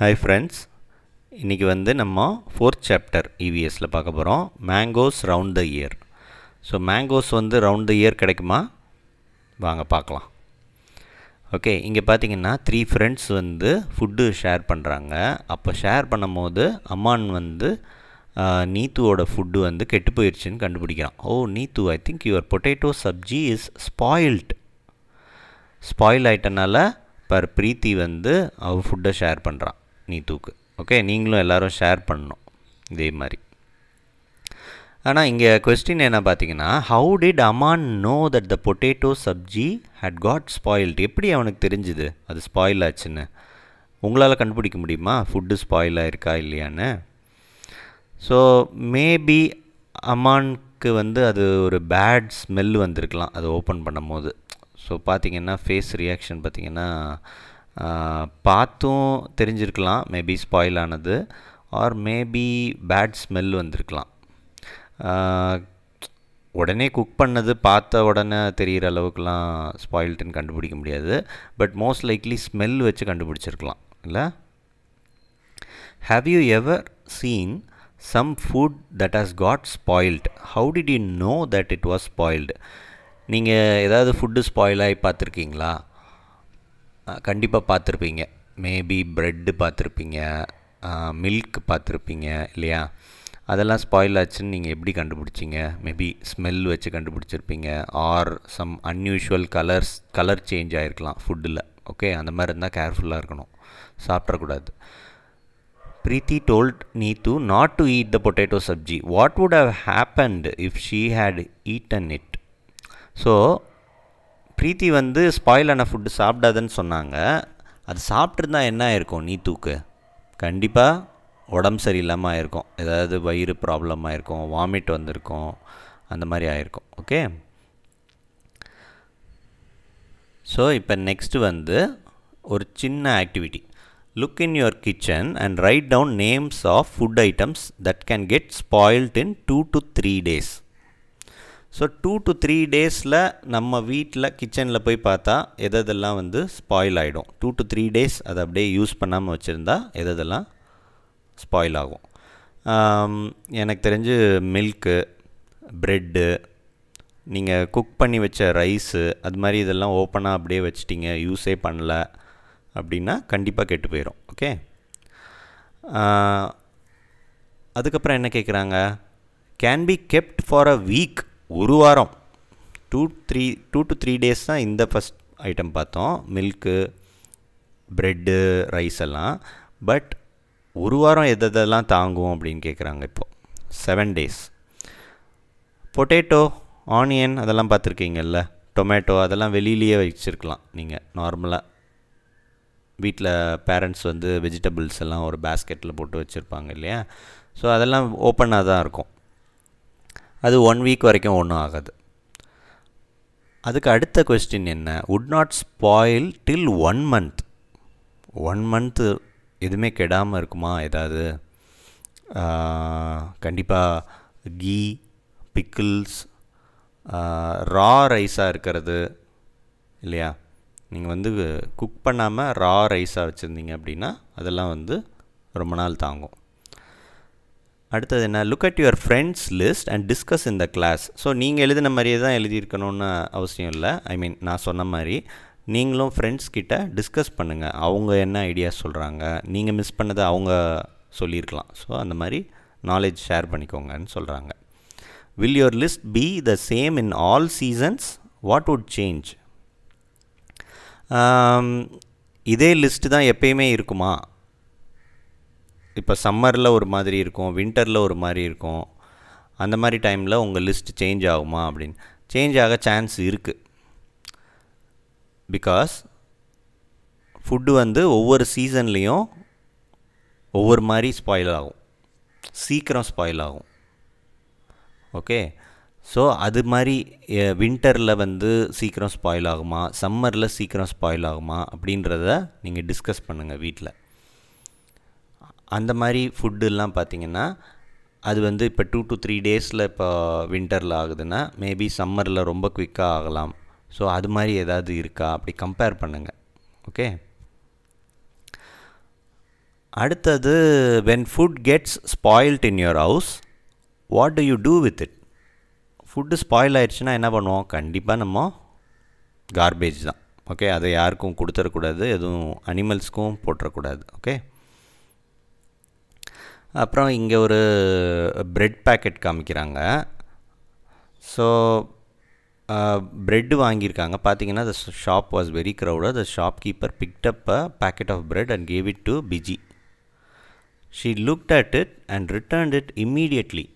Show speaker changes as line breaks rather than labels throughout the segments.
Hi friends இன்றைக்கி வந்து நம்ம ஃபோர்த் சாப்டர் இவிஎஸில் பார்க்க போகிறோம் mangoes round the year so mangoes வந்து ரவுண்ட் த இயர் கிடைக்குமா வாங்க பார்க்கலாம் ஓகே இங்கே பார்த்தீங்கன்னா த்ரீ ஃப்ரெண்ட்ஸ் வந்து ஃபுட்டு ஷேர் பண்ணுறாங்க அப்போ ஷேர் பண்ணும்போது அம்மான் வந்து நீத்துவோட ஃபுட்டு வந்து கெட்டு போயிடுச்சுன்னு கண்டுபிடிக்கிறான் oh Neethu I think your potato sabzi is spoiled spoil ஆயிட்டனால பர் ப்ரீத்தி வந்து அவள் ஃபுட்டை ஷேர் பண்ணுறான் நீ தூக்கு ஓகே நீங்களும் எல்லோரும் ஷேர் பண்ணணும் இதே மாதிரி ஆனால் இங்கே கொஸ்டின் என்ன பார்த்தீங்கன்னா how did Aman know that the potato sabzi had got spoiled எப்படி அவனுக்கு தெரிஞ்சுது அது ஸ்பாயில் ஆச்சுன்னு உங்களால் கண்டுபிடிக்க முடியுமா ஃபுட்டு ஸ்பாயிலாக இருக்கா இல்லையான்னு ஸோ மேபி அமான்க்கு வந்து அது ஒரு பேட் ஸ்மெல் வந்திருக்கலாம் அது ஓப்பன் பண்ணும் போது ஸோ பார்த்தீங்கன்னா ஃபேஸ் ரியாக்ஷன் பார்த்திங்கன்னா பார்த்தும் தெரிஞ்சிருக்கலாம் மேபி ஸ்பாயில் ஆனது ஆர் மேபி பேட் ஸ்மெல் வந்திருக்கலாம் உடனே குக் பண்ணது பார்த்த உடனே தெரிகிற அளவுக்குலாம் ஸ்பாயில்டுன்னு கண்டுபிடிக்க முடியாது பட் மோஸ்ட் லைக்லி ஸ்மெல் வச்சு கண்டுபிடிச்சிருக்கலாம் இல்லை have you ever seen some food that has got spoiled how did you know that it was spoiled நீங்கள் ஏதாவது ஃபுட்டு ஸ்பாயில் ஆகி பார்த்துருக்கீங்களா கண்டிப்பாக பார்த்துருப்பீங்க மேபி ப்ரெட்டு பார்த்துருப்பீங்க மில்க் பார்த்துருப்பீங்க இல்லையா அதெல்லாம் ஸ்பாயில் ஆச்சுன்னு நீங்கள் எப்படி கண்டுபிடிச்சிங்க மேபி ஸ்மெல் வச்சு கண்டுபிடிச்சிருப்பீங்க or some unusual colours colour change ஆகிருக்கலாம் ஃபுட்டில் ஓகே அந்த மாதிரி இருந்தால் கேர்ஃபுல்லாக இருக்கணும் டோல்ட் நீ to not to to the potato sabzi what What would have if if had eat eaten it so Preethi வந்து ஸ்பாயில் ஆன ஃபுட்டு சாப்பிடாதுன்னு சொன்னாங்க அது சாப்பிட்ருந்தா என்ன ஆயிருக்கும் தூக்கு கண்டிப்பாக உடம்பு சரியில்லாமல் ஆயிருக்கும் ஏதாவது வயிறு ப்ராப்ளம் ஆயிருக்கும் வாமிட் வந்திருக்கும் அந்த மாதிரி ஆயிருக்கும் ஓகே ஸோ இப்போ நெக்ஸ்ட்டு வந்து ஒரு சின்ன activity look in your kitchen and write down names of food items that can get spoiled in two to three days so two to three டேஸில் நம்ம வீட்டில் கிச்சனில் போய் பார்த்தா எதெல்லாம் வந்து ஸ்பாயில் ஆகிடும் டூ டு த்ரீ டேஸ் அதை அப்படியே யூஸ் பண்ணாமல் வச்சுருந்தா எதெல்லாம் ஸ்பாயில் ஆகும் எனக்கு தெரிஞ்சு மில்க்கு ப்ரெட்டு நீங்கள் குக் பண்ணி வச்ச ரைஸு அது மாதிரி இதெல்லாம் ஓப்பனாக அப்படியே வச்சிட்டிங்க யூஸே பண்ணல அப்படின்னா கண்டிப்பாக கெட்டு போயிடும் ஓகே அதுக்கப்புறம் என்ன கேட்குறாங்க can be kept for a week ஒரு வாரம் two three two to three days தான் இந்த ஃபஸ்ட் ஐட்டம் பார்த்தோம் மில்க்கு ப்ரெட்டு ரைஸ் எல்லாம் பட் ஒரு வாரம் எதெல்லாம் தாங்குவோம் அப்படின்னு கேட்குறாங்க இப்போது செவன் டேஸ் பொட்டேட்டோ ஆனியன் அதெல்லாம் பார்த்துருக்கீங்கல்ல டொமேட்டோ அதெல்லாம் வெளியிலேயே வச்சுருக்கலாம் நீங்கள் நார்மலாக வீட்டில் பேரண்ட்ஸ் வந்து வெஜிடபிள்ஸ் எல்லாம் ஒரு பேஸ்கெட்டில் போட்டு வச்சுருப்பாங்க இல்லையா ஸோ அதெல்லாம் ஓப்பனாக தான் இருக்கும் அது ஒன் வீக் வரைக்கும் ஒன்றும் ஆகாது அதுக்கு அடுத்த கொஸ்டின் என்ன would not spoil till one month one month எதுவுமே கெடாமல் இருக்குமா ஏதாவது கண்டிப்பாக கீ பிக்கிள்ஸ் ரா ரைஸாக இருக்கிறது இல்லையா நீங்கள் வந்து குக் பண்ணாமல் ரா ரைஸாக வச்சுருந்தீங்க அப்படின்னா அதெல்லாம் வந்து ரொம்ப நாள் தாங்கும் அடுத்தது என்ன look at your friends list and discuss இந்த கிளாஸ் ஸோ நீங்கள் எழுதின மாதிரியே தான் எழுதியிருக்கணும்னு அவசியம் இல்லை ஐ மீன் நான் சொன்ன மாதிரி நீங்களும் ஃப்ரெண்ட்ஸ் கிட்ட டிஸ்கஸ் பண்ணுங்கள் அவங்க என்ன ஐடியாஸ் சொல்கிறாங்க நீங்கள் மிஸ் பண்ணதை அவங்க சொல்லியிருக்கலாம் ஸோ அந்த மாதிரி நாலேஜ் ஷேர் பண்ணிக்கோங்கன்னு சொல்கிறாங்க will your list be the same in all seasons what would change இதே லிஸ்ட்டு தான் எப்பயுமே இருக்குமா இப்போ சம்மரில் ஒரு மாதிரி இருக்கும் வின்டரில் ஒரு மாதிரி இருக்கும் அந்த மாதிரி டைமில் உங்கள் லிஸ்ட் சேஞ்ச் ஆகுமா அப்படின்னு சேஞ்ச் ஆக சான்ஸ் இருக்குது பிகாஸ் ஃபுட்டு வந்து ஒவ்வொரு சீசன்லேயும் ஒவ்வொரு மாதிரி ஸ்பாயில் ஆகும் சீக்கிரம் ஸ்பாயில் ஆகும் ஓகே ஸோ அது மாதிரி வின்டரில் வந்து சீக்கிரம் ஸ்பாயில் ஆகுமா சம்மரில் சீக்கிரம் ஸ்பாயில் ஆகுமா அப்படின்றத நீங்கள் டிஸ்கஸ் பண்ணுங்கள் வீட்டில் அந்த மாதிரி ஃபுட்டுலாம் பார்த்திங்கன்னா அது வந்து இப்போ டூ டு த்ரீ டேஸில் இப்போ வின்டரில் ஆகுதுன்னா மேபி சம்மரில் ரொம்ப குவிக்காக ஆகலாம் ஸோ அது மாதிரி ஏதாவது இருக்கா அப்படி கம்பேர் பண்ணுங்கள் ஓகே அடுத்தது when food gets spoiled in your house what do you do with it food spoil ஆயிடுச்சுன்னா என்ன பண்ணுவோம் கண்டிப்பாக நம்ம கார்பேஜ் தான் ஓகே அதை யாருக்கும் கொடுத்துடக்கூடாது எதுவும் அனிமல்ஸ்க்கும் போட்டுறக்கூடாது ஓகே அப்புறம் இங்கே ஒரு ப்ரெட் பேக்கெட் காமிக்கிறாங்க ஸோ பிரெட் வாங்கியிருக்காங்க பார்த்தீங்கன்னா the shop was very crowd the shop keeper picked up a packet of bread and gave it to PG she looked at it and returned it immediately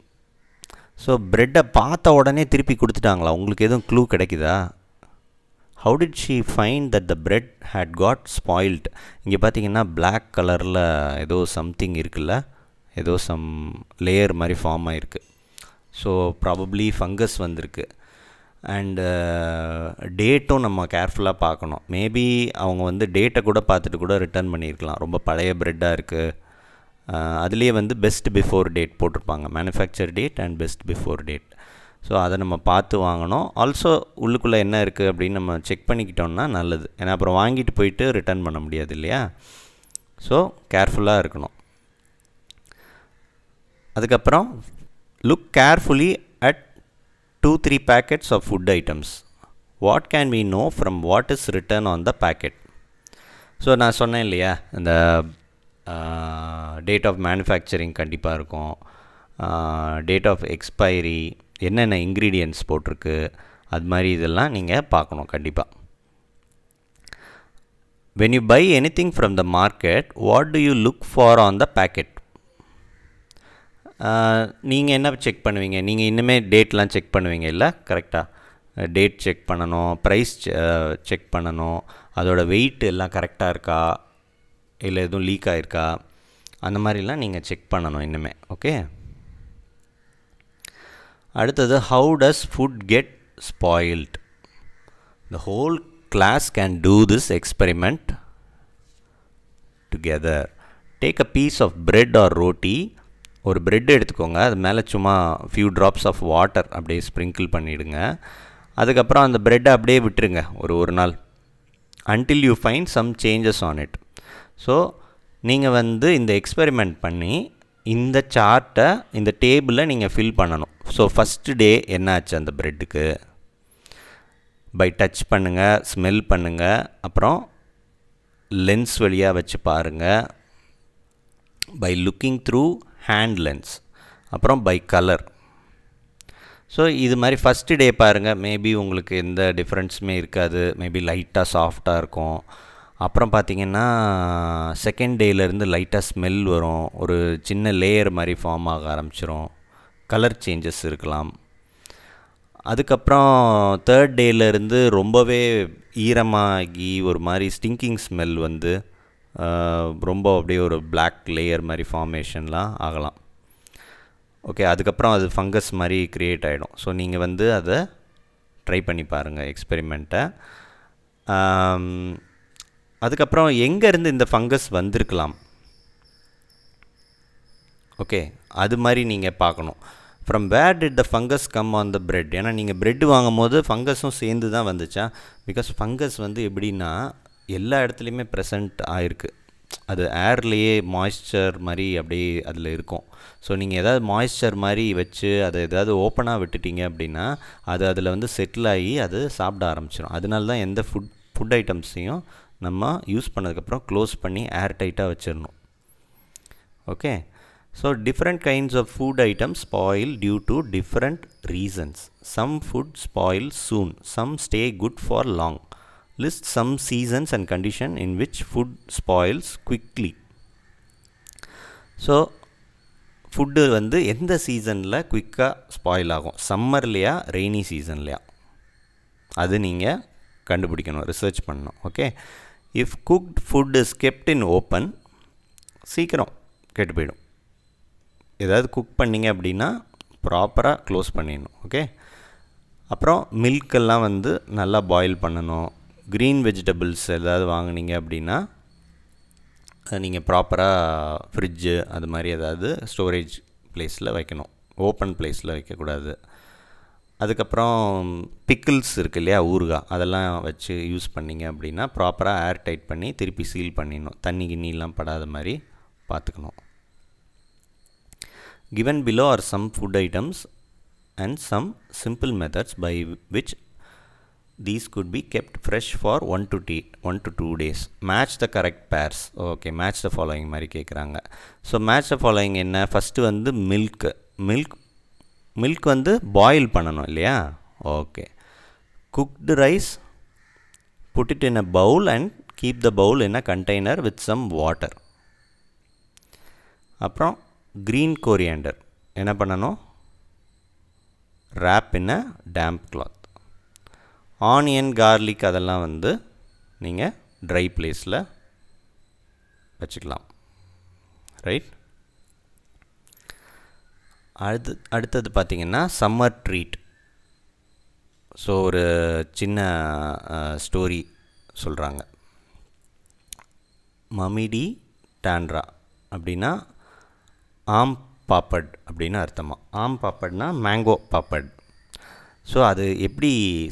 so ப்ரெட்டை பார்த்த உடனே திருப்பி கொடுத்துட்டாங்களா உங்களுக்கு எதுவும் க்ளூ கிடைக்குதா how did she find that the bread had got spoiled இங்கே பார்த்தீங்கன்னா பிளாக் கலரில் ஏதோ சம்திங் இருக்குல்ல ஏதோ சம் லேயர் மாதிரி ஃபார்ம் ஆகிருக்கு ஸோ ப்ராபப்ளி ஃபங்கஸ் வந்திருக்கு அண்டு டேட்டும் uh, நம்ம கேர்ஃபுல்லாக பார்க்கணும் மேபி அவங்க வந்து டேட்டை கூட பார்த்துட்டு கூட ரிட்டர்ன் பண்ணியிருக்கலாம் ரொம்ப பழைய ப்ரெட்டாக இருக்குது uh, அதுலேயே வந்து பெஸ்ட் பிஃபோர் டேட் போட்டிருப்பாங்க manufacture date and best before date so அதை நம்ம பார்த்து வாங்கணும் ஆல்சோ உள்ளுக்குள்ளே என்ன இருக்குது அப்படின்னு நம்ம செக் பண்ணிக்கிட்டோம்னா நல்லது ஏன்னா அப்புறம் வாங்கிட்டு போயிட்டு ரிட்டர்ன் பண்ண முடியாது இல்லையா ஸோ கேர்ஃபுல்லாக இருக்கணும் அதுக்கப்புறம் look carefully at two three packets of food items what can we know from what is return on the packet so நான் சொன்னேன் இல்லையா இந்த டேட் ஆஃப் மேனுஃபேக்சரிங் கண்டிப்பாக இருக்கும் டேட் ஆஃப் எக்ஸ்பைரி என்னென்ன இன்க்ரீடியன்ட்ஸ் போட்டிருக்கு அது மாதிரி இதெல்லாம் நீங்கள் பார்க்கணும் கண்டிப்பாக when you buy anything from the market what do you look for on the packet நீங்கள் என்ன செக் பண்ணுவீங்க நீங்கள் இன்னுமே டேட்லாம் செக் பண்ணுவீங்க இல்லை கரெக்டாக டேட் செக் பண்ணணும் ப்ரைஸ் செக் பண்ணணும் அதோடய வெயிட் எல்லாம் கரெக்டாக இருக்கா இல்லை எதுவும் லீக் ஆகிருக்கா அந்த மாதிரிலாம் நீங்கள் செக் பண்ணணும் இன்னுமே ஓகே அடுத்தது how does food get spoiled the whole class can do this experiment together take a piece of bread or roti ஒரு ப்ரெட் எடுத்துக்கோங்க அது மேலே சும்மா ஃபியூ ட்ராப்ஸ் ஆஃப் வாட்டர் அப்படியே ஸ்ப்ரிங்கிள் பண்ணிவிடுங்க அதுக்கப்புறம் அந்த ப்ரெட்டை அப்படியே விட்டுருங்க ஒரு ஒரு நாள் until you find some changes on it so நீங்கள் வந்து இந்த எக்ஸ்பெரிமெண்ட் பண்ணி இந்த சார்ட்டை இந்த டேபிளை நீங்கள் ஃபில் பண்ணணும் ஸோ ஃபஸ்ட்டு டே என்னாச்சு அந்த ப்ரெட்டுக்கு பை டச் பண்ணுங்கள் ஸ்மெல் பண்ணுங்கள் அப்புறம் லென்ஸ் வழியாக வச்சு பாருங்கள் by looking through hand lens அப்புறம் பை கலர் ஸோ இது மாதிரி ஃபஸ்ட்டு டே பாருங்கள் மேபி உங்களுக்கு எந்த டிஃப்ரென்ஸுமே இருக்காது மேபி லைட்டாக சாஃப்டாக இருக்கும் அப்புறம் பார்த்திங்கன்னா செகண்ட் டேலேருந்து லைட்டாக ஸ்மெல் வரும் ஒரு சின்ன லேயர் மாதிரி ஃபார்ம் ஆக ஆரம்பிச்சிரும் கலர் சேஞ்சஸ் இருக்கலாம் அதுக்கப்புறம் தேர்ட் டேலேருந்து ரொம்பவே ஈரமாகி ஒரு மாதிரி ஸ்டிங்கிங் ஸ்மெல் வந்து ரொம்ப அப்படியே ஒரு பிளாக் லேயர் மாதிரி ஃபார்மேஷன்லாம் ஆகலாம் ஓகே அதுக்கப்புறம் அது ஃபங்கஸ் மாதிரி க்ரியேட் ஆகிடும் ஸோ நீங்கள் வந்து அதை ட்ரை பண்ணி பாருங்கள் எக்ஸ்பெரிமெண்ட்டை அதுக்கப்புறம் எங்கேருந்து இந்த ஃபங்கஸ் வந்திருக்கலாம் ஓகே அது மாதிரி நீங்கள் பார்க்கணும் from where did the fungus come on the bread ஏன்னா நீங்கள் பிரெட் வாங்கும் போது ஃபங்கஸும் சேர்ந்து தான் வந்துச்சா பிகாஸ் ஃபங்கஸ் வந்து எப்படின்னா எல்லா இடத்துலையுமே ப்ரெசண்ட் ஆகிருக்கு அது ஏர்லேயே மாய்ஸ்சர் மாதிரி அப்படியே அதில் இருக்கும் ஸோ நீங்கள் ஏதாவது மாய்ஸ்சர் மாதிரி வச்சு அதை ஏதாவது ஓப்பனாக விட்டுட்டீங்க அப்படின்னா அது அதில் வந்து செட்டில் ஆகி அது சாப்பிட ஆரம்பிச்சிடும் அதனால தான் எந்த ஃபுட் ஃபுட் ஐட்டம்ஸையும் நம்ம யூஸ் பண்ணதுக்கப்புறம் க்ளோஸ் பண்ணி ஏர் டைட்டாக வச்சிடணும் okay so different kinds of food items spoil due to different reasons some food spoil soon some stay good for long List some seasons and condition in which food spoils quickly. So food வந்து எந்த சீசனில் குயிக்காக spoil ஆகும் சம்மர்லையா rainy சீசன்லையா அது நீங்கள் கண்டுபிடிக்கணும் research பண்ணணும் okay if cooked food is kept in open சீக்கிரம் கெட்டு போயிடும் ஏதாவது குக் பண்ணிங்க அப்படின்னா ப்ராப்பராக க்ளோஸ் பண்ணிடணும் ஓகே அப்புறம் மில்கெல்லாம் வந்து நல்லா பாயில் பண்ணணும் க்ரீன் வெஜிடபிள்ஸ் ஏதாவது வாங்கினீங்க அப்படின்னா நீங்கள் ப்ராப்பராக ஃப்ரிட்ஜு அது மாதிரி ஏதாவது ஸ்டோரேஜ் ப்ளேஸில் வைக்கணும் ஓப்பன் ப்ளேஸில் வைக்கக்கூடாது அதுக்கப்புறம் பிக்கிள்ஸ் இருக்கு இல்லையா ஊறுகாய் அதெல்லாம் வச்சு யூஸ் பண்ணிங்க அப்படின்னா ப்ராப்பராக ஏர் டைட் பண்ணி திருப்பி சீல் பண்ணிடணும் தண்ணி கிண்ணிலாம் படாத மாதிரி பார்த்துக்கணும் given below are some food items and some simple methods by which these could be kept fresh for 1 to 2 days match the correct pairs okay match the following mari kekranga so match the following enna first vandu milk milk milk vandu boil pananum illaya okay cooked rice put it in a bowl and keep the bowl in a container with some water அப்புறம் green coriander என்ன பண்ணணும் wrap in a damp cloth onion garlic அதெல்லாம் வந்து நீங்கள் try பிளேஸில் வச்சுக்கலாம் right அடுத்து அடுத்தது பார்த்திங்கன்னா சம்மர் ட்ரீட் ஸோ ஒரு சின்ன ஸ்டோரி சொல்கிறாங்க மமிடி டேண்ட்ரா அப்படின்னா ஆம் பாப்பட் அப்படின்னு அர்த்தமாக ஆம் பாப்பட்னா மேங்கோ பாப்பட் ஸோ அது எப்படி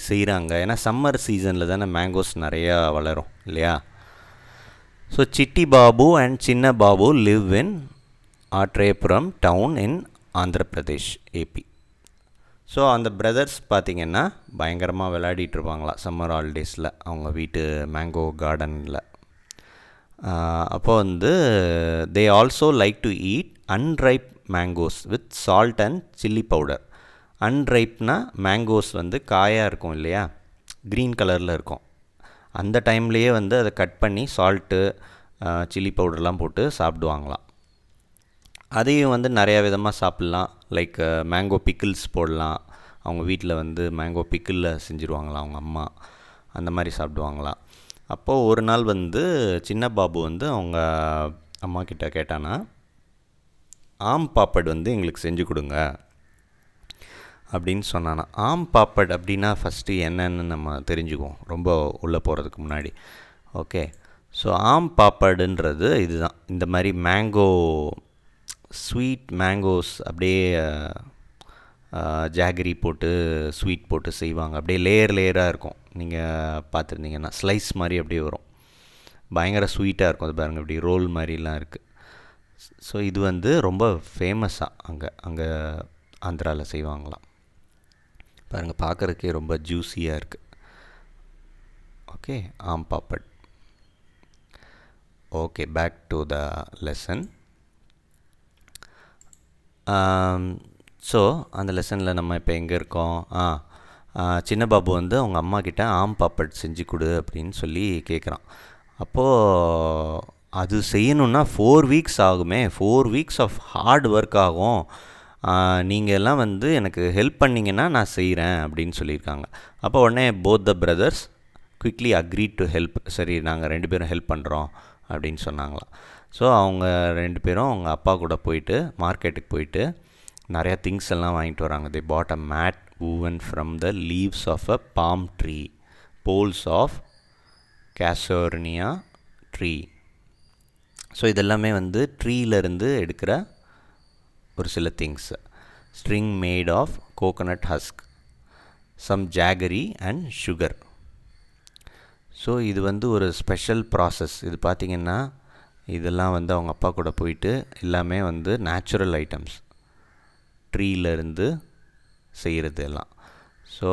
செய்கிறாங்க ஏன்னா சம்மர் சீசனில் தானே மேங்கோஸ் நிறையா வளரும் இல்லையா ஸோ சிட்டி பாபு அண்ட் சின்ன Babu live in Atreyapuram town in Andhra Pradesh AP so அந்த பிரதர்ஸ் பார்த்திங்கன்னா பயங்கரமாக விளையாடிட்டுருப்பாங்களா சம்மர் ஹாலிடேஸில் அவங்க வீட்டு மேங்கோ கார்டனில் அப்போ வந்து they also like to eat unripe mangoes with salt and chilli powder அன்ரைப்னா மேங்கோஸ் வந்து காயாக இருக்கும் இல்லையா க்ரீன் கலரில் இருக்கும் அந்த டைம்லேயே வந்து அதை கட் பண்ணி சால்ட்டு சில்லி பவுடர்லாம் போட்டு சாப்பிடுவாங்களாம் அதையும் வந்து நிறையா விதமாக சாப்பிட்லாம் லைக் மேங்கோ பிக்கிள்ஸ் போடலாம் அவங்க வீட்டில் வந்து மேங்கோ பிக்கிளில் செஞ்சுருவாங்களாம் அவங்க அம்மா அந்த மாதிரி சாப்பிடுவாங்களாம் அப்போது ஒரு நாள் வந்து சின்ன பாபு வந்து அவங்க அம்மா கிட்ட கேட்டானா ஆம் பாப்பட் வந்து எங்களுக்கு செஞ்சு கொடுங்க அப்படின்னு சொன்னானா ஆம் பாப்பட் அப்படின்னா ஃபஸ்ட்டு என்னென்னு நம்ம தெரிஞ்சுக்குவோம் ரொம்ப உள்ளே போகிறதுக்கு முன்னாடி ஓகே ஸோ ஆம் பாப்படுன்றது இதுதான் இந்த மாதிரி மேங்கோ ஸ்வீட் மேங்கோஸ் அப்படியே ஜாகரி போட்டு ஸ்வீட் போட்டு செய்வாங்க அப்படியே லேயர் லேயராக இருக்கும் நீங்கள் பார்த்துருந்தீங்கன்னா ஸ்லைஸ் மாதிரி அப்படியே வரும் பயங்கர ஸ்வீட்டாக இருக்கும் அது பாருங்கள் இப்படி ரோல் மாதிரிலாம் இருக்குது ஸோ இது வந்து ரொம்ப ஃபேமஸாக அங்கே அங்கே ஆந்திராவில் செய்வாங்களாம் பாருங்கள் பார்க்குறதுக்கே ரொம்ப ஜூஸியாக இருக்குது okay aam papad okay back to the lesson so அந்த லெசனில் நம்ம இப்போ எங்கே இருக்கோம் ஆ சின்ன பாபு வந்து அவங்க அம்மா கிட்ட ஆம் பாப்பட் செஞ்சு கொடு அப்படின்னு சொல்லி கேட்குறான் அப்போது அது செய்யணுன்னா ஃபோர் வீக்ஸ் ஆகுமே four weeks of hard work ஆகும் நீங்கள் எல்லாம் வந்து எனக்கு ஹெல்ப் பண்ணிங்கன்னா நான் செய்கிறேன் அப்படின்னு சொல்லியிருக்காங்க அப்போ உடனே both the brothers quickly agree to help சரி நாங்கள் ரெண்டு பேரும் ஹெல்ப் பண்ணுறோம் அப்படின்னு சொன்னாங்களாம் ஸோ அவங்க ரெண்டு பேரும் அவங்க அப்பா கூட போயிட்டு மார்க்கெட்டுக்கு போயிட்டு நிறையா திங்ஸ் எல்லாம் வாங்கிட்டு வராங்க they put a mat woven from the leaves of a palm tree poles of casuarina tree so இதெல்லாமே வந்து ட்ரீலேருந்து எடுக்கிற ஒரு சில things string made of coconut husk some jaggery and sugar so இது வந்து ஒரு ஸ்பெஷல் ப்ராசஸ் இது பார்த்திங்கன்னா இதெல்லாம் வந்து அவங்க அப்பா கூட போயிட்டு எல்லாமே வந்து நேச்சுரல் ஐட்டம்ஸ் ட்ரீலேருந்து செய்கிறது எல்லாம் ஸோ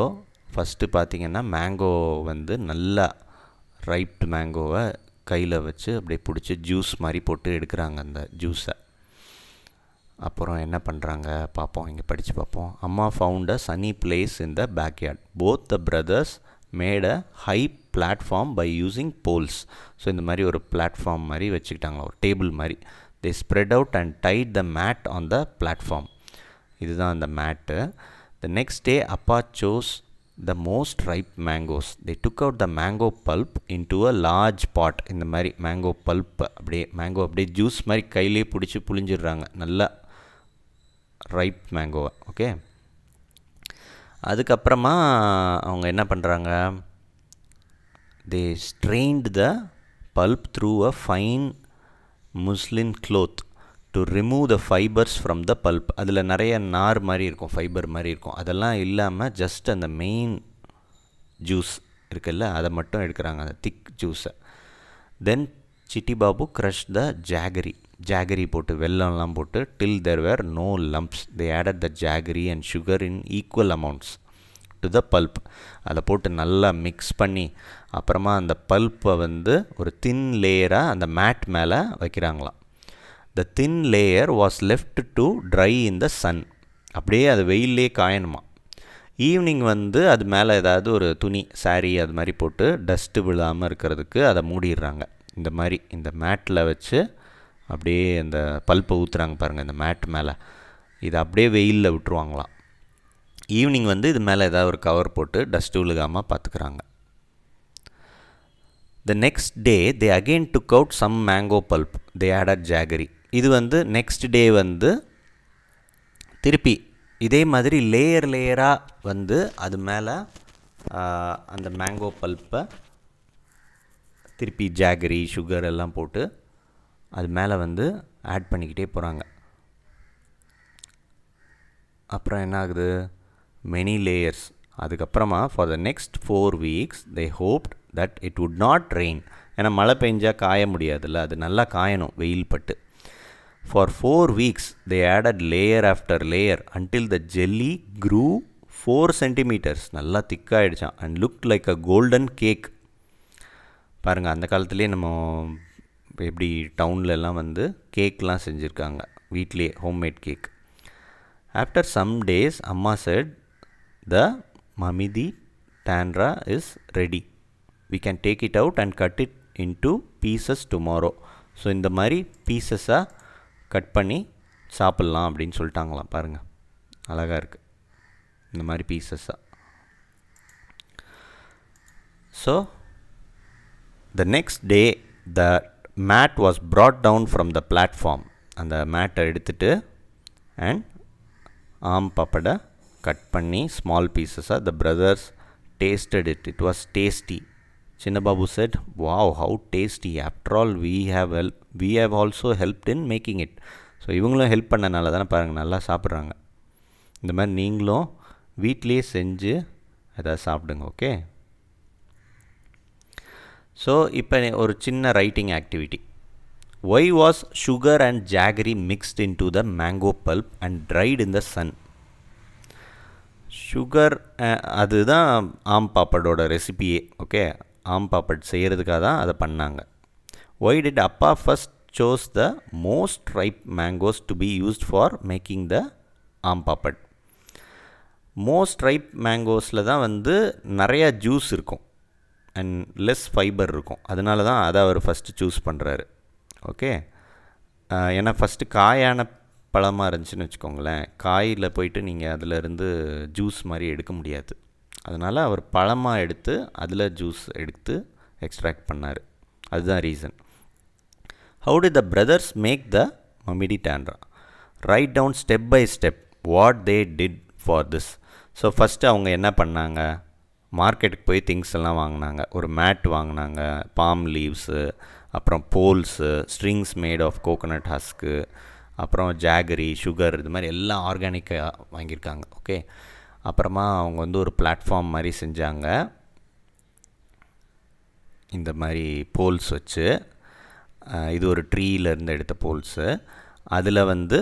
ஃபஸ்ட்டு பார்த்திங்கன்னா மேங்கோ வந்து நல்லா ரைப்டு மேங்கோவை கையில் வச்சு அப்படியே பிடிச்சி ஜூஸ் மாதிரி போட்டு எடுக்கிறாங்க அந்த ஜூஸை அப்புறம் என்ன பண்ணுறாங்க பார்ப்போம் இங்கே படித்து பார்ப்போம் Amma found a sunny place in the backyard both the brothers made a high platform by using poles so இந்த மாதிரி ஒரு பிளாட்ஃபார்ம் மாதிரி வச்சுக்கிட்டாங்களா ஒரு டேபிள் மாதிரி they spread out and tied the mat on the platform இதுதான் அந்த mat the next day Appa chose the most ripe mangoes they took out the mango pulp to a large pot இந்த மாதிரி mango pulp அப்படியே mango அப்படியே juice மாதிரி கையிலே பிடிச்சி புழிஞ்சிடுறாங்க நல்லா ரைப் மேங்கோவை ஓகே அதுக்கப்புறமா அவங்க என்ன பண்ணுறாங்க they strained the pulp through a fine muslin cloth to remove the fibres from the pulp அதில் நிறைய நார் மாதிரி இருக்கும் ஃபைபர் மாதிரி இருக்கும் அதெல்லாம் இல்லாமல் ஜஸ்ட் அந்த மெயின் ஜூஸ் இருக்குல்ல அதை மட்டும் எடுக்கிறாங்க அந்த திக் ஜூஸை then Chitti Babu crush the jaggery jaggery போட்டு வெள்ளம்லாம் போட்டு till there were no lumps they added the jaggery and sugar in equal amounts to the pulp அதை போட்டு நல்லா மிக்ஸ் பண்ணி அப்புறமா அந்த பல்ப்பை வந்து ஒரு தின் லேயராக அந்த மேட் மேலே வைக்கிறாங்களாம் the thin layer was left to dry in the sun அப்படியே அது வெயிலே காயணுமா ஈவினிங் வந்து அது மேலே ஏதாவது ஒரு துணி சாரீ அது மாதிரி போட்டு டஸ்ட்டு விழாமல் இருக்கிறதுக்கு அதை மூடிடுறாங்க இந்த மாதிரி இந்த மேட்டில் வச்சு அப்படியே அந்த பல்ப்பை ஊற்றுறாங்க பாருங்கள் இந்த மேட் மேலே இதை அப்படியே வெயிலில் விட்டுருவாங்களாம் ஈவினிங் வந்து இது மேலே ஏதாவது ஒரு கவர் போட்டு டஸ்ட்டு விழுகாமல் பார்த்துக்குறாங்க the next day they again took out some mango pulp they added jaggery இது வந்து நெக்ஸ்ட் டே வந்து திருப்பி இதே மாதிரி லேயர் லேயராக வந்து அது மேலே அந்த மேங்கோ பல்ப்பை திருப்பி ஜாகரி சுகர் எல்லாம் போட்டு அது மேலே வந்து ஆட் பண்ணிக்கிட்டே போகிறாங்க அப்புறம் என்ன ஆகுது மெனி லேயர்ஸ் அதுக்கப்புறமா for the next four weeks they hoped that it would not rain ஏன்னா மழை பெஞ்சால் காய முடியாதுல்ல அது நல்லா காயணும் வெயில் பட்டு for four weeks they added layer after layer until the jelly grew four centimetres நல்லா திக்காகிடுச்சான் and look like a golden cake பாருங்கள் அந்த காலத்துலேயே நம்ம இப்போ எப்படி டவுன்லலாம் வந்து கேக்லாம் செஞ்சுருக்காங்க வீட்லேயே homemade cake after some days Amma said the mamidi tandra is ready we can take it out and cut it into pieces tomorrow so இந்த மாதிரி பீசஸாக கட் பண்ணி சாப்பிட்லாம் அப்படின்னு சொல்லிட்டாங்களாம் பாருங்கள் அழகாக இருக்குது இந்த மாதிரி பீசஸாக so the next day the mat was brought down from the platform அந்த மேட்டை எடுத்துட்டு அண்ட் ஆம் பப்படை கட் பண்ணி ஸ்மால் பீசஸாக the brothers tasted it it was tasty Chinnababu said wow how tasty after all we have help we have also helped in making it so இவங்களும் help பண்ணனால தானே பாருங்கள் நல்லா சாப்பிட்றாங்க இந்த மாதிரி நீங்களும் வீட்டிலே செஞ்சு அதை சாப்பிடுங்க ஓகே ஸோ இப்போ ஒரு சின்ன writing activity why was sugar and jaggery mixed in to the mango pulp and dried in the sun sugar அதுதான் ஆம் பாப்படோட ரெசிபியே ஓகே ஆம் பாப்பட் செய்கிறதுக்காக தான் அதை பண்ணாங்க why did Appa first chose the most ripe mangoes to be used for making the aam papad most ripe மேங்கோஸில் தான் வந்து நிறையா juice இருக்கும் and less fibre இருக்கும் அதனால தான் அதை அவர் ஃபஸ்ட்டு சூஸ் பண்ணுறாரு ஓகே ஏன்னா ஃபஸ்ட்டு காயான பழமாக இருந்துச்சுன்னு வச்சுக்கோங்களேன் காயில் போயிட்டு நீங்கள் அதிலிருந்து ஜூஸ் மாதிரி எடுக்க முடியாது அதனால் அவர் பழமாக எடுத்து அதில் ஜூஸ் எடுத்து எக்ஸ்ட்ராக்ட் பண்ணார் அதுதான் reason how do the brothers make the mamidi tandra write down step by step what they did for this so first அவங்க என்ன பண்ணாங்க மார்க்கெட்டுக்கு போய் திங்ஸ் எல்லாம் வாங்கினாங்க ஒரு மேட் வாங்கினாங்க பாம் லீவ்ஸு அப்புறம் poles strings made of coconut husk அப்புறம் ஜாகரி சுகர் இது மாதிரி எல்லாம் ஆர்கானிக்காக வாங்கியிருக்காங்க ஓகே அப்புறமா அவங்க வந்து ஒரு பிளாட்ஃபார்ம் மாதிரி செஞ்சாங்க இந்த மாதிரி போல்ஸ் வச்சு இது ஒரு ட்ரீலேருந்து எடுத்த போல்ஸு அதில் வந்து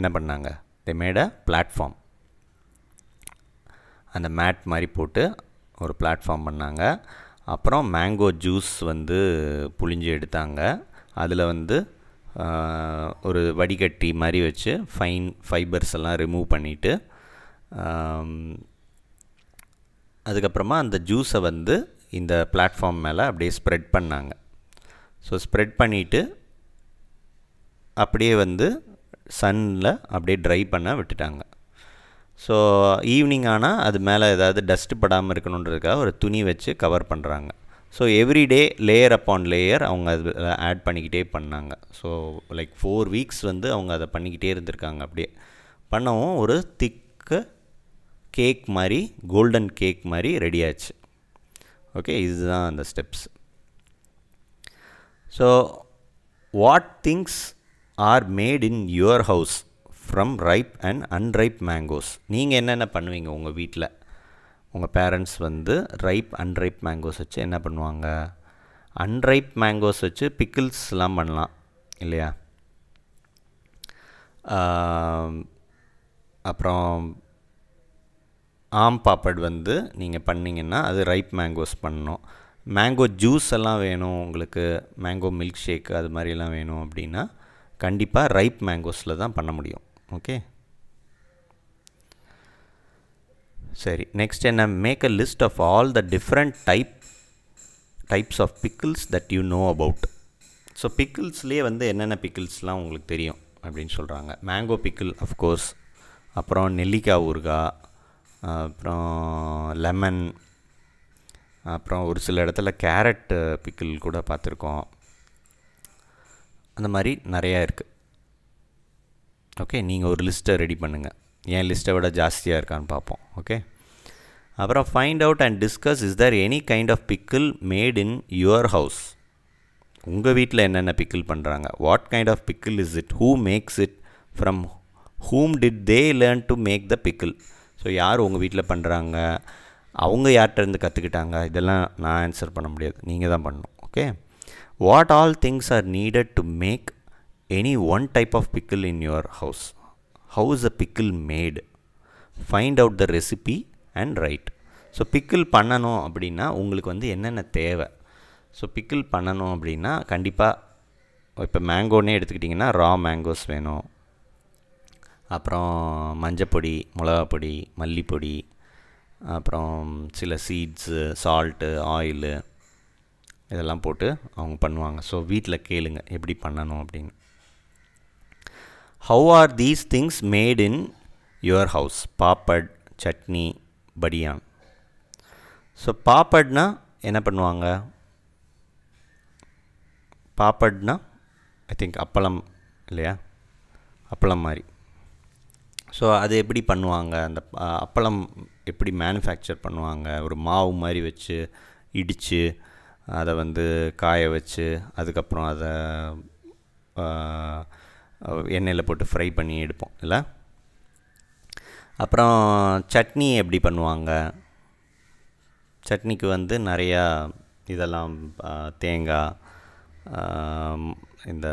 என்ன பண்ணாங்க தே மேட் அ பிளாட்ஃபார்ம் அந்த மேட் மாதிரி போட்டு ஒரு பிளாட்ஃபார்ம் பண்ணாங்க அப்புறம் மேங்கோ ஜூஸ் வந்து புழிஞ்சு எடுத்தாங்க அதில் வந்து ஒரு வடிகட்டி மாதிரி வச்சு ஃபைன் ஃபைபர்ஸ் எல்லாம் ரிமூவ் பண்ணிவிட்டு அதுக்கப்புறமா அந்த ஜூஸை வந்து இந்த பிளாட்ஃபார்ம் மேலே அப்படியே ஸ்ப்ரெட் பண்ணாங்க ஸோ ஸ்ப்ரெட் பண்ணிவிட்டு அப்படியே வந்து சன்னில் அப்படியே ட்ரை பண்ண விட்டுட்டாங்க ஸோ ஈவினிங் ஆனால் அது மேலே ஏதாவது டஸ்ட் படாமல் இருக்கணுன்றதுக்காக ஒரு துணி வச்சு கவர் பண்ணுறாங்க so every day layer upon layer அவங்க அது ஆட் பண்ணிக்கிட்டே பண்ணாங்க ஸோ லைக் ஃபோர் வீக்ஸ் வந்து அவங்க அதை பண்ணிக்கிட்டே இருந்திருக்காங்க அப்படியே பண்ணவும் ஒரு திக்கு கேக் மாதிரி கோல்டன் கேக் மாதிரி ரெடி ஆச்சு ஓகே இதுதான் அந்த steps so what things are made in your house from ripe and unripe mangoes நீங்கள் என்னென்ன பண்ணுவீங்க உங்கள் வீட்டில் உங்கள் பேரண்ட்ஸ் வந்து ரைப் அன்ரைப் மேங்கோஸ் வச்சு என்ன பண்ணுவாங்க அன்ரைப் மேங்கோஸ் வச்சு பிக்கிள்ஸ்லாம் பண்ணலாம் இல்லையா அப்புறம் ஆம் பாப்பட் வந்து நீங்கள் பண்ணிங்கன்னா அது ரைப் மேங்கோஸ் பண்ணணும் மேங்கோ ஜூஸ் எல்லாம் வேணும் உங்களுக்கு மேங்கோ மில்க் ஷேக் அது மாதிரிலாம் வேணும் அப்படின்னா கண்டிப்பாக ரைப் மேங்கோஸில் தான் பண்ண முடியும் ஓகே சரி நெக்ஸ்ட் என்ன make a list of all the different type types of pickles that you know about so பிக்கிள்ஸ்லேயே வந்து என்னென்ன பிக்கிள்ஸ்லாம் உங்களுக்கு தெரியும் அப்படின்னு சொல்கிறாங்க மேங்கோ பிக்கிள் அஃப்கோர்ஸ் அப்புறம் நெல்லிக்காய் ஊறுகாய் அப்புறம் லெமன் அப்புறம் ஒரு சில இடத்துல கேரட் பிக்கிள் கூட பார்த்துருக்கோம் அந்த மாதிரி நிறையா இருக்குது ஓகே நீங்கள் ஒரு லிஸ்ட்டை ரெடி பண்ணுங்கள் என் லிஸ்ட்டை விட ஜாஸ்தியாக இருக்கான்னு பார்ப்போம் ஓகே அப்புறம் find out and discuss is there any kind of pickle made in your house உங்கள் வீட்டில் என்னென்ன பிக்கிள் பண்ணுறாங்க what kind of pickle is it who makes it from whom did they learn to make the pickle so யார் உங்கள் வீட்டில் பண்ணுறாங்க அவங்க யார்கிட்டருந்து கற்றுக்கிட்டாங்க இதெல்லாம் நான் ஆன்சர் பண்ண முடியாது நீங்கள் தான் பண்ணணும் okay what all things are needed to make any one type of pickle in your house How is a pickle made? Find out the recipe and write. So pickle பண்ணணும் அப்படின்னா உங்களுக்கு வந்து என்னென்ன தேவை ஸோ பிக்கிள் பண்ணணும் அப்படின்னா கண்டிப்பாக இப்போ மேங்கோனே எடுத்துக்கிட்டிங்கன்னா ரா மேங்கோஸ் வேணும் அப்புறம் மஞ்சப்பொடி மிளகாப்பொடி மல்லிப்பொடி அப்புறம் சில சீட்ஸு சால்ட்டு ஆயிலு இதெல்லாம் போட்டு அவங்க பண்ணுவாங்க ஸோ வீட்டில் கேளுங்க எப்படி பண்ணணும் அப்படின்னு how are these things made in your house papad chutney படியான் ஸோ பாப்பட்னா என்ன பண்ணுவாங்க பாப்பட்னா ஐ திங்க் அப்பளம் இல்லையா அப்பளம் மாதிரி ஸோ அது எப்படி பண்ணுவாங்க அந்த அப்பளம் எப்படி மேனுஃபேக்சர் பண்ணுவாங்க ஒரு மாவு மாதிரி வச்சு இடித்து அதை வந்து காய வச்சு அதுக்கப்புறம் அதை எண்ணெயில் போட்டு ஃப்ரை பண்ணி எடுப்போம் இல்லை அப்புறம் சட்னி எப்படி பண்ணுவாங்க சட்னிக்கு வந்து நிறையா இதெல்லாம் தேங்காய் இந்த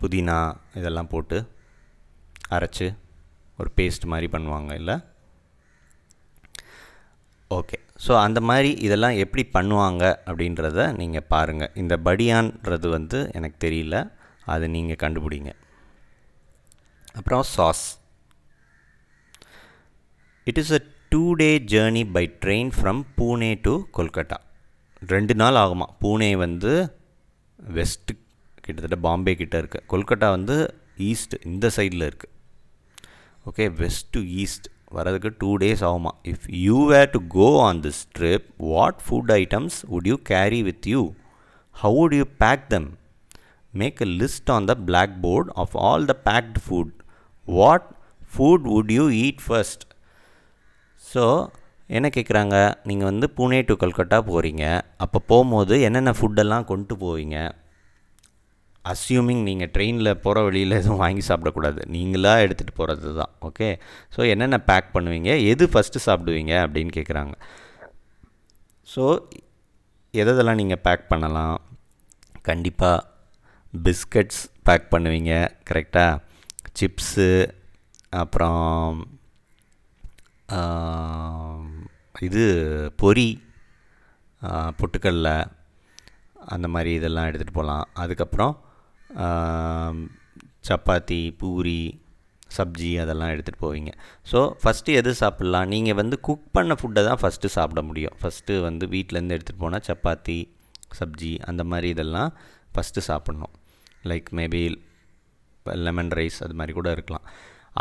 புதினா இதெல்லாம் போட்டு அரைச்சி ஒரு பேஸ்ட் மாதிரி பண்ணுவாங்க இல்லை ஓகே ஸோ அந்த மாதிரி இதெல்லாம் எப்படி பண்ணுவாங்க அப்படின்றத நீங்கள் பாருங்கள் இந்த படியான்றது வந்து எனக்கு தெரியல அதை நீங்கள் கண்டுபிடிங்க அப்புறம் says it is a two day journey by train from Pune to Kolkata ரெண்டு நாள் ஆகுமா பூனே வந்து வெஸ்ட்டு கிட்டத்தட்ட பாம்பே கிட்டே இருக்குது கொல்கட்டா வந்து ஈஸ்ட் இந்த சைடில் இருக்குது ஓகே வெஸ்ட் டு ஈஸ்ட் வரதுக்கு டூ டேஸ் ஆகுமா if you were to go on this trip what food items would you carry with you how would you pack them make a list on the blackboard of all the packed food what food would you eat first so என்ன கேட்குறாங்க நீங்கள் வந்து Pune to Calcutta போகிறீங்க அப்போ போகும்போது என்னென்ன ஃபுட்டெல்லாம் கொண்டு போவீங்க அஸ்யூமிங் நீங்கள் ட்ரெயினில் போகிற வழியில் எதுவும் வாங்கி சாப்பிடக்கூடாது நீங்களாக எடுத்துகிட்டு போகிறது தான் ஓகே ஸோ என்னென்ன பேக் பண்ணுவீங்க எது ஃபஸ்ட்டு சாப்பிடுவீங்க அப்படின்னு கேட்குறாங்க ஸோ எதெல்லாம் நீங்கள் பேக் பண்ணலாம் கண்டிப்பாக பிஸ்கட்ஸ் பேக் பண்ணுவீங்க கரெக்டாக சிப்ஸு அப்புறம் இது பொரி பொட்டுக்கல்ல அந்த மாதிரி இதெல்லாம் எடுத்துகிட்டு போகலாம் அதுக்கப்புறம் சப்பாத்தி பூரி சப்ஜி அதெல்லாம் எடுத்துகிட்டு போவீங்க ஸோ ஃபஸ்ட்டு எது சாப்பிட்லாம் நீங்கள் வந்து குக் பண்ண ஃபுட்டை தான் ஃபஸ்ட்டு சாப்பிட முடியும் ஃபஸ்ட்டு வந்து வீட்டிலேருந்து எடுத்துகிட்டு போனால் சப்பாத்தி சப்ஜி அந்த மாதிரி இதெல்லாம் ஃபஸ்ட்டு சாப்பிட்ணும் லைக் மேபி லெமன் ரைஸ் அது மாதிரி கூட இருக்கலாம்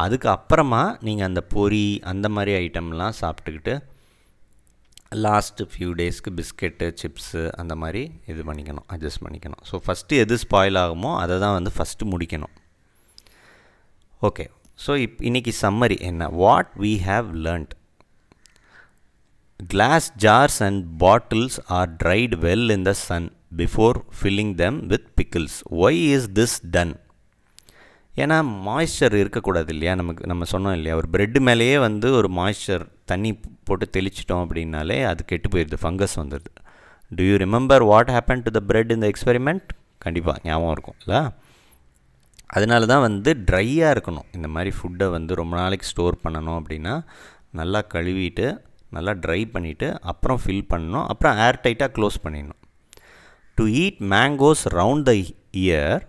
அதுக்கு அப்புறமா நீங்கள் அந்த பொரி அந்த மாதிரி ஐட்டம்லாம் சாப்பிட்டுக்கிட்டு லாஸ்ட்டு ஃபியூ டேஸ்க்கு பிஸ்கெட்டு சிப்ஸு அந்த மாதிரி இது பண்ணிக்கணும் அட்ஜஸ்ட் பண்ணிக்கணும் ஸோ ஃபஸ்ட்டு எது ஸ்பாயில் ஆகுமோ அதை தான் வந்து ஃபஸ்ட்டு முடிக்கணும் ஓகே ஸோ இப் இன்றைக்கி சம்மரி என்ன what we have learnt glass jars and bottles are dried well in the sun before filling them with pickles why is this done ஏன்னா மாய்ஸ்சர் இருக்கக்கூடாது இல்லையா நமக்கு நம்ம சொன்னோம் இல்லையா ஒரு பிரெட்டு மேலேயே வந்து ஒரு மாய்ஸ்சர் தண்ணி போட்டு தெளிச்சிட்டோம் அப்படின்னாலே அது கெட்டு போயிடுது ஃபங்கஸ் வந்துடுது do you remember what happen to the bread இந்த எக்ஸ்பெரிமெண்ட் கண்டிப்பாக ஞாபகம் இருக்கும் இல்லை அதனால தான் வந்து ட்ரையாக இருக்கணும் இந்த மாதிரி ஃபுட்டை வந்து ரொம்ப நாளைக்கு ஸ்டோர் பண்ணணும் அப்படின்னா நல்லா கழுவிட்டு நல்லா ட்ரை பண்ணிவிட்டு அப்புறம் ஃபில் பண்ணணும் அப்புறம் ஏர் டைட்டாக க்ளோஸ் பண்ணிடணும் to eat mangoes round the year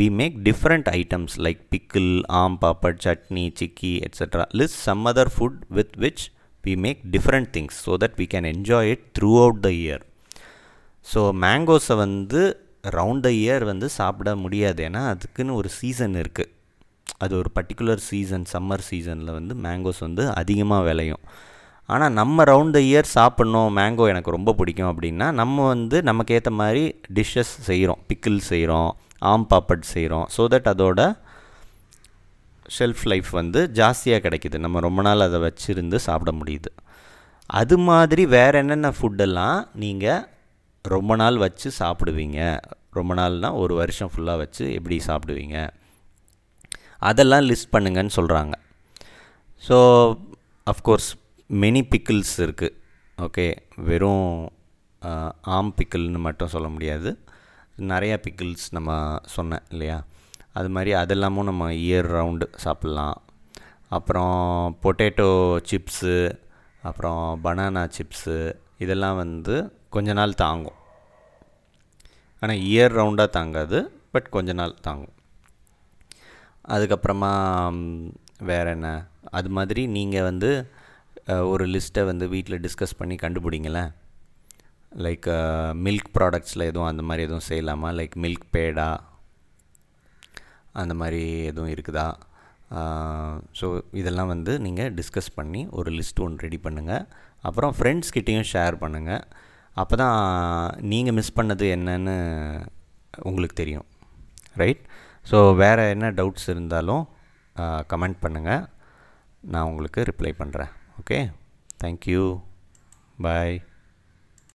we make different items like pickle aam papad chutney chikki etcetera list some other food with which we make different things so that we can enjoy it throughout the year so மேங்கோஸை வந்து round the year வந்து சாப்பிட முடியாது ஏன்னா அதுக்குன்னு ஒரு season இருக்குது அது ஒரு பர்டிகுலர் சீசன் சம்மர் சீசனில் வந்து மேங்கோஸ் வந்து அதிகமாக விளையும் ஆனால் நம்ம ரவுண்ட் த இயர் சாப்பிட்ணும் மேங்கோ எனக்கு ரொம்ப பிடிக்கும் அப்படின்னா நம்ம வந்து நமக்கு ஏற்ற மாதிரி டிஷ்ஷஸ் செய்கிறோம் பிக்கிள் செய்கிறோம் ஆம் பாப்பட் செய்கிறோம் ஸோ தட் அதோட ஷெல்ஃப் லைஃப் வந்து ஜாஸ்தியாக கிடைக்கிது நம்ம ரொம்ப நாள் அதை வச்சுருந்து சாப்பிட முடியுது அது மாதிரி வேறு என்னென்ன ஃபுட்டெல்லாம் நீங்கள் ரொம்ப நாள் வச்சு சாப்பிடுவீங்க ரொம்ப நாள்னால் ஒரு வருஷம் ஃபுல்லாக வச்சு எப்படி சாப்பிடுவீங்க அதெல்லாம் லிஸ்ட் பண்ணுங்கன்னு சொல்கிறாங்க ஸோ அஃப்கோர்ஸ் மினி பிக்கிள்ஸ் இருக்குது ஓகே வெறும் ஆம் பிக்கிள்னு மட்டும் சொல்ல முடியாது நிறையா பிக்கிள்ஸ் நம்ம சொன்னேன் இல்லையா அது மாதிரி அதெல்லாமும் நம்ம இயர் ரவுண்டு சாப்பிட்லாம் அப்புறம் பொட்டேட்டோ சிப்ஸு அப்புறம் பனானா சிப்ஸு இதெல்லாம் வந்து கொஞ்ச நாள் தாங்கும் ஆனால் இயர் ரவுண்டாக தாங்காது பட் கொஞ்ச நாள் தாங்கும் அதுக்கப்புறமா வேறு என்ன அது மாதிரி நீங்கள் வந்து ஒரு லிஸ்ட்டை வந்து வீட்டில் டிஸ்கஸ் பண்ணி கண்டுபிடிங்களேன் லைக் மில்க் ப்ராடக்ட்ஸில் எதுவும் அந்த மாதிரி எதுவும் செய்யலாமா லைக் மில்க் பேடா அந்த மாதிரி எதுவும் இருக்குதா ஸோ இதெல்லாம் வந்து நீங்கள் டிஸ்கஸ் பண்ணி ஒரு லிஸ்ட் ஒன்று ரெடி பண்ணுங்கள் அப்புறம் ஃப்ரெண்ட்ஸ்கிட்டேயும் ஷேர் பண்ணுங்கள் அப்போ தான் நீங்கள் மிஸ் பண்ணது என்னன்னு உங்களுக்கு தெரியும் ரைட் ஸோ வேறு என்ன டவுட்ஸ் இருந்தாலும் கமெண்ட் பண்ணுங்கள் நான் உங்களுக்கு ரிப்ளை பண்ணுறேன் okay thank you bye